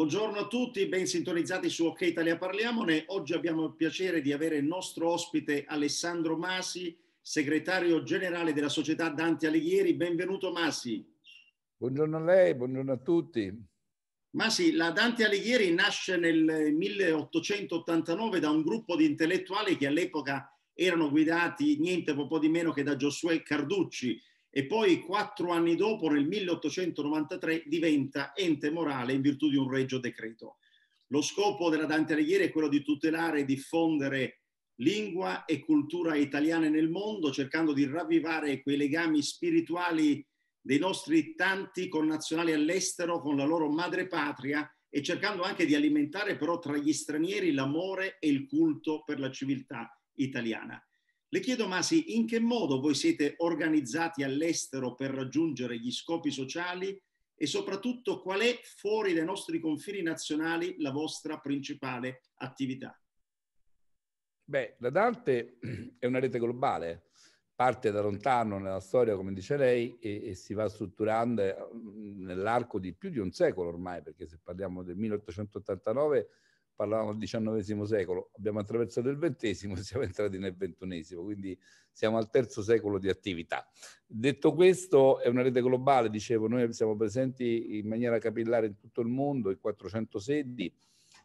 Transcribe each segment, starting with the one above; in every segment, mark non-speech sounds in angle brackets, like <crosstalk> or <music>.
Buongiorno a tutti, ben sintonizzati su Ok Italia Parliamone. Oggi abbiamo il piacere di avere il nostro ospite Alessandro Masi, segretario generale della società Dante Alighieri. Benvenuto Masi. Buongiorno a lei, buongiorno a tutti. Masi, la Dante Alighieri nasce nel 1889 da un gruppo di intellettuali che all'epoca erano guidati niente po' di meno che da Giosuè Carducci, e poi quattro anni dopo, nel 1893, diventa ente morale in virtù di un regio decreto. Lo scopo della Dante Alighieri è quello di tutelare e diffondere lingua e cultura italiane nel mondo, cercando di ravvivare quei legami spirituali dei nostri tanti connazionali all'estero con la loro madre patria e cercando anche di alimentare però tra gli stranieri l'amore e il culto per la civiltà italiana. Le chiedo Masi, in che modo voi siete organizzati all'estero per raggiungere gli scopi sociali e soprattutto qual è fuori dai nostri confini nazionali la vostra principale attività? Beh, la Dante è una rete globale, parte da lontano nella storia, come dice lei, e, e, si va strutturando eh, nell'arco di più di un secolo ormai, perché se parliamo del 1889 parlavamo del XIX secolo, abbiamo attraversato il XX e siamo entrati nel XXI, quindi siamo al terzo secolo di attività. Detto questo, è una rete globale, dicevo, noi siamo presenti in maniera capillare in tutto il mondo, in 400 sedi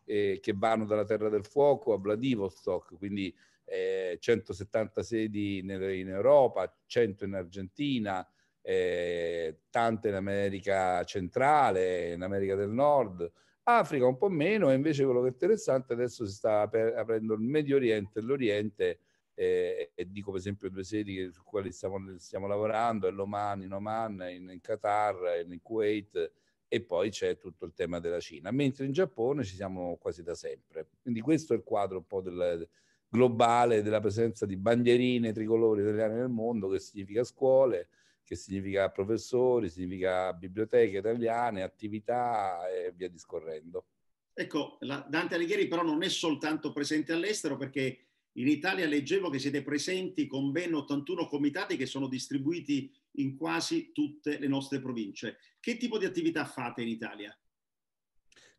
eh, che vanno dalla Terra del Fuoco a Vladivostok, quindi eh, 170 sedi in, in Europa, 100 in Argentina, eh, tante in America centrale, in America del Nord, Africa un po' meno, e invece quello che è interessante adesso si sta aprendo il Medio Oriente e l'Oriente, eh, e dico per esempio due sedi su quali stiamo, stiamo lavorando, l'Oman, in Oman, in, in Qatar, in Kuwait, e poi c'è tutto il tema della Cina, mentre in Giappone ci siamo quasi da sempre. Quindi questo è il quadro un po' del, globale della presenza di bandierine tricolori italiane nel mondo, che significa scuole, che significa professori, significa biblioteche italiane, attività e via discorrendo. Ecco, Dante Alighieri però non è soltanto presente all'estero perché in Italia leggevo che siete presenti con ben 81 comitati che sono distribuiti in quasi tutte le nostre province. Che tipo di attività fate in Italia?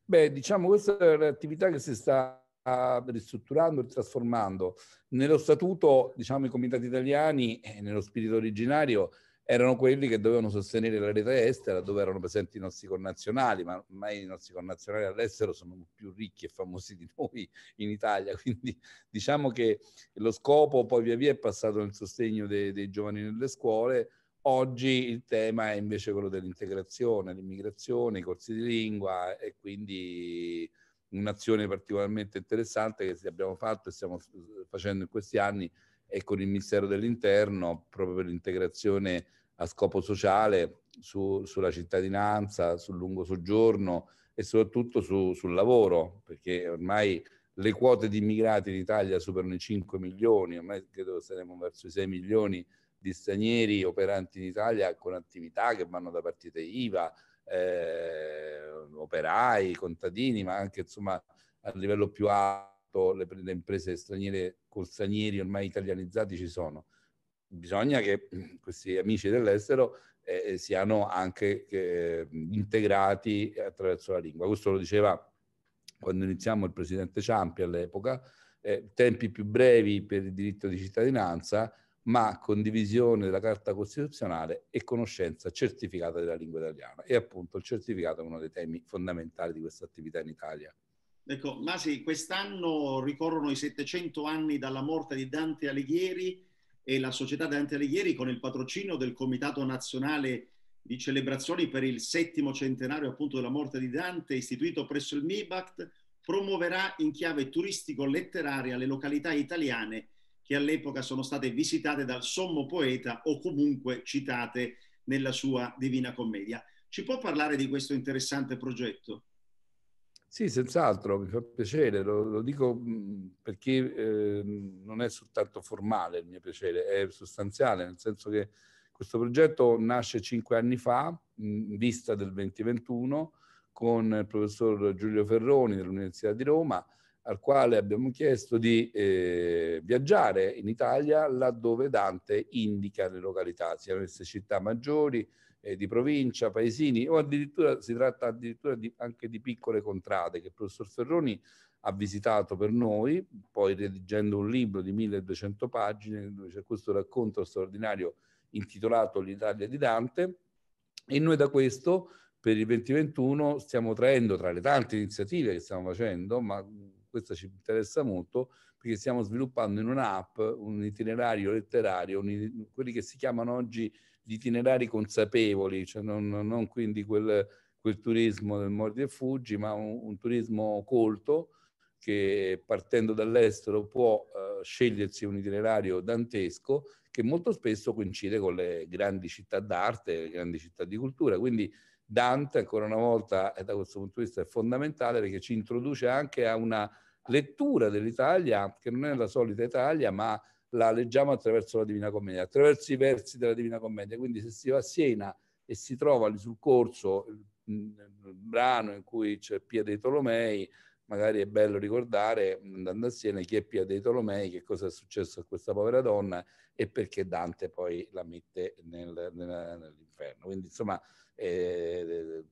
Beh, diciamo questa è un'attività che si sta ah, ristrutturando e trasformando. Nello statuto, diciamo, i comitati italiani, nello spirito originario, erano quelli che dovevano sostenere la rete estera dove erano presenti i nostri connazionali, ma ormai i nostri connazionali all'estero sono più ricchi e famosi di noi in Italia, <laughs> quindi diciamo che lo scopo poi via via è passato nel sostegno dei, dei giovani nelle scuole, oggi il tema è invece quello dell'integrazione, l'immigrazione, i corsi di lingua e quindi un'azione particolarmente interessante che abbiamo fatto e stiamo facendo in questi anni e con il Ministero dell'Interno proprio per l'integrazione a scopo sociale su, sulla cittadinanza, sul lungo soggiorno e soprattutto su, sul lavoro, perché ormai le quote di immigrati in Italia superano i 5 milioni, ormai credo che saremo verso i 6 milioni di stranieri operanti in Italia con attività che vanno da partite IVA, eh, operai, contadini, ma anche insomma a livello più alto quanto le, le imprese straniere con stranieri ormai italianizzati ci sono. Bisogna che eh, questi amici dell'estero eh, eh, siano anche eh, integrati attraverso la lingua. Questo lo diceva quando iniziamo il presidente Ciampi all'epoca, eh, tempi più brevi per il diritto di cittadinanza, ma condivisione della Carta Costituzionale e conoscenza certificata della lingua italiana. E appunto il certificato è uno dei temi fondamentali di questa attività in Italia. Ecco, Masi, quest'anno ricorrono i 700 anni dalla morte di Dante Alighieri e la società Dante Alighieri con il patrocinio del Comitato Nazionale di Celebrazioni per il settimo centenario appunto della morte di Dante, istituito presso il MIBACT, promuoverà in chiave turistico-letteraria le località italiane che all'epoca sono state visitate dal sommo poeta o comunque citate nella sua Divina Commedia. Ci può parlare di questo interessante progetto? Sì, senz'altro, mi fa piacere, lo, lo dico mhmm, perché eh, non è soltanto formale il mio piacere, è sostanziale, nel senso che questo progetto nasce cinque anni fa, in vista del 2021, con il professor Giulio Ferroni dell'Università di Roma, al quale abbiamo chiesto di eh, viaggiare in Italia laddove Dante indica le località, siano queste città maggiori, eh, di provincia, paesini o addirittura si tratta addirittura di, anche di piccole contrade che il professor Ferroni ha visitato per noi, poi redigendo un libro di 1200 pagine dove c'è questo racconto straordinario intitolato L'Italia di Dante e noi da questo per il 2021 stiamo traendo tra le tante iniziative che stiamo facendo, ma questa ci interessa molto, perché stiamo sviluppando in un'app un itinerario letterario, un, quelli che si chiamano oggi gli itinerari consapevoli, cioè non, non quindi quel, quel, turismo del mordi e fuggi, ma un, un turismo colto che partendo dall'estero può eh, scegliersi un itinerario dantesco che molto spesso coincide con le grandi città d'arte, le grandi città di cultura. Quindi Dante, ancora una volta, eh, da questo punto di vista è fondamentale perché ci introduce anche a una lettura dell'Italia, che non è la solita Italia, ma la leggiamo attraverso la Divina Commedia, attraverso i versi della Divina Commedia. Quindi se si va a Siena e si trova lì sul corso il brano in cui c'è Pia dei Tolomei, magari è bello ricordare, andando a Siena, chi è Pia dei Tolomei, che cosa è successo a questa povera donna e perché Dante poi la mette nel, nel, nell'inferno. Quindi insomma, eh,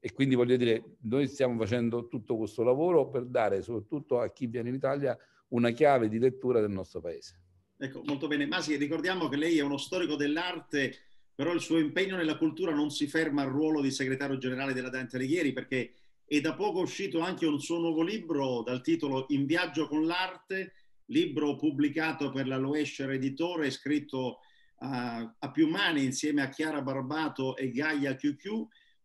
e quindi voglio dire, noi stiamo facendo tutto questo lavoro per dare soprattutto a chi viene in Italia una chiave di lettura del nostro paese. Ecco, molto bene. Masi, ricordiamo che lei è uno storico dell'arte, però il suo impegno nella cultura non si ferma al ruolo di segretario generale della Dante Alighieri, perché è da poco uscito anche un suo nuovo libro dal titolo In viaggio con l'arte, libro pubblicato per la Loescher Editore, scritto uh, a più mani insieme a Chiara Barbato e Gaia QQ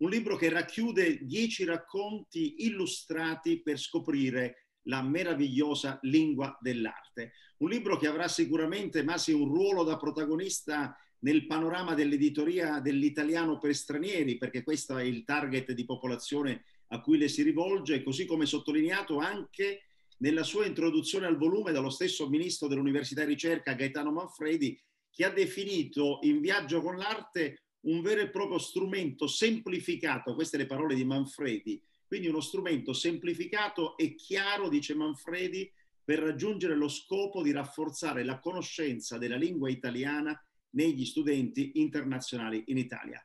un libro che racchiude dieci racconti illustrati per scoprire la meravigliosa lingua dell'arte. Un libro che avrà sicuramente Masi un ruolo da protagonista nel panorama dell'editoria dell'italiano per stranieri, perché questo è il target di popolazione a cui le si rivolge, così come sottolineato anche nella sua introduzione al volume dallo stesso ministro dell'Università e Ricerca Gaetano Manfredi, che ha definito in viaggio con l'arte un vero e proprio strumento semplificato, queste le parole di Manfredi, quindi uno strumento semplificato e chiaro, dice Manfredi, per raggiungere lo scopo di rafforzare la conoscenza della lingua italiana negli studenti internazionali in Italia.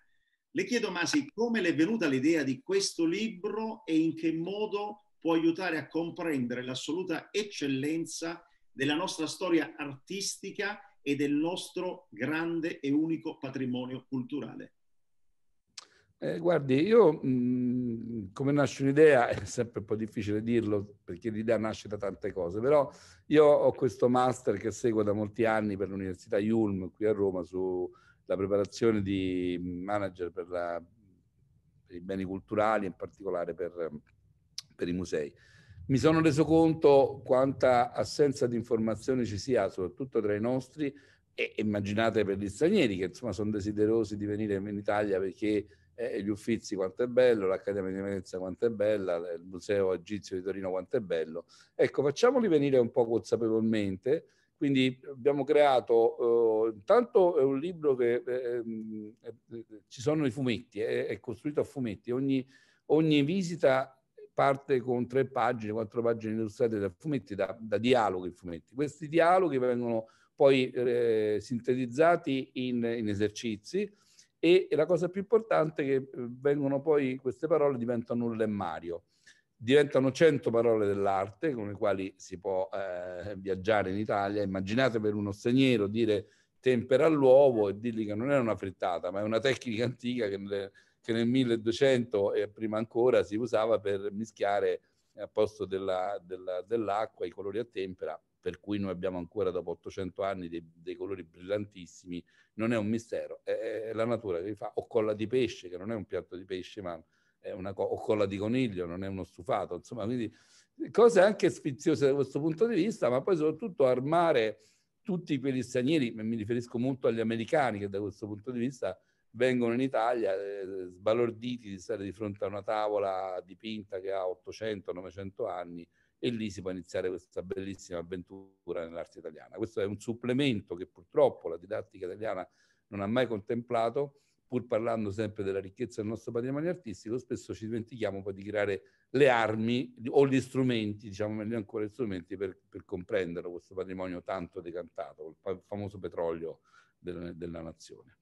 Le chiedo Masi come le è venuta l'idea di questo libro e in che modo può aiutare a comprendere l'assoluta eccellenza della nostra storia artistica e del nostro grande e unico patrimonio culturale. Eh, guardi, io mh, come nasce un'idea è sempre un po' difficile dirlo perché l'idea nasce da tante cose, però io ho questo master che seguo da molti anni per l'Università Yulm qui a Roma sulla preparazione di manager per, la, per, i beni culturali, in particolare per, per i musei. Mi sono reso conto quanta assenza di informazioni ci sia, soprattutto tra i nostri, e immaginate per gli stranieri che insomma sono desiderosi di venire in Italia perché eh, gli Uffizi quanto è bello, l'Accademia di Venezia quanto è bella, il Museo Egizio di Torino quanto è bello. Ecco, facciamoli venire un po' consapevolmente. Quindi abbiamo creato, eh, intanto è un libro che eh, ehm, eh ci sono i fumetti, è, eh, è costruito a fumetti, ogni, ogni visita parte con tre pagine, quattro pagine illustrate da fumetti, da, da dialoghi fumetti. Questi dialoghi vengono poi eh, sintetizzati in, in esercizi e, e la cosa più importante è che eh, vengono poi, queste parole diventano un lemmario. Diventano 100 parole dell'arte con le quali si può eh, viaggiare in Italia. Immaginate per uno straniero dire tempera all'uovo e dirgli che non è una frittata, ma è una tecnica antica che nelle, che nel 1200 e prima ancora si usava per mischiare a posto della, della, dell'acqua i colori a tempera, per cui noi abbiamo ancora dopo 800 anni dei, dei colori brillantissimi, non è un mistero, è, è, la natura che li fa, o colla di pesce, che non è un piatto di pesce, ma è una co- o colla di coniglio, non è uno stufato, insomma, quindi cose anche sfiziose da questo punto di vista, ma poi soprattutto armare tutti quegli stranieri, mi riferisco molto agli americani che da questo punto di vista vengono in Italia eh, sbalorditi di stare di fronte a una tavola dipinta che ha 800-900 anni e lì si può iniziare questa bellissima avventura nell'arte italiana. Questo è un supplemento che purtroppo la didattica italiana non ha mai contemplato, pur parlando sempre della ricchezza del nostro patrimonio artistico, spesso ci dimentichiamo poi di creare le armi o gli strumenti, diciamo meglio ancora gli strumenti per, per comprendere questo patrimonio tanto decantato, il famoso petrolio del, della nazione.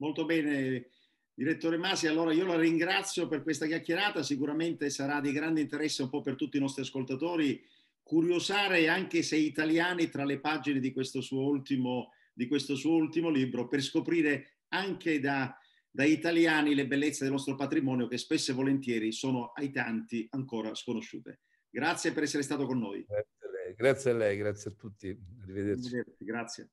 Molto bene, direttore Masi, allora io la ringrazio per questa chiacchierata, sicuramente sarà di grande interesse un po' per tutti i nostri ascoltatori curiosare anche se italiani tra le pagine di questo suo ultimo, questo suo ultimo libro per scoprire anche da, da italiani le bellezze del nostro patrimonio che spesso e volentieri sono ai tanti ancora sconosciute. Grazie per essere stato con noi. Grazie a lei, grazie a, lei, grazie a tutti. Arrivederci. Arrivederci grazie.